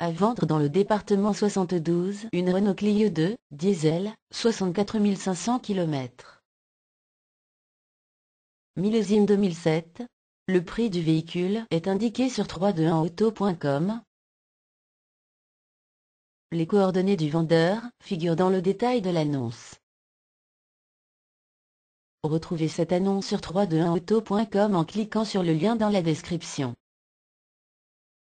À vendre dans le département 72, une Renault Clio 2, diesel, 64 500 km. Millésime 2007. Le prix du véhicule est indiqué sur 321auto.com. Les coordonnées du vendeur figurent dans le détail de l'annonce. Retrouvez cette annonce sur 321auto.com en cliquant sur le lien dans la description.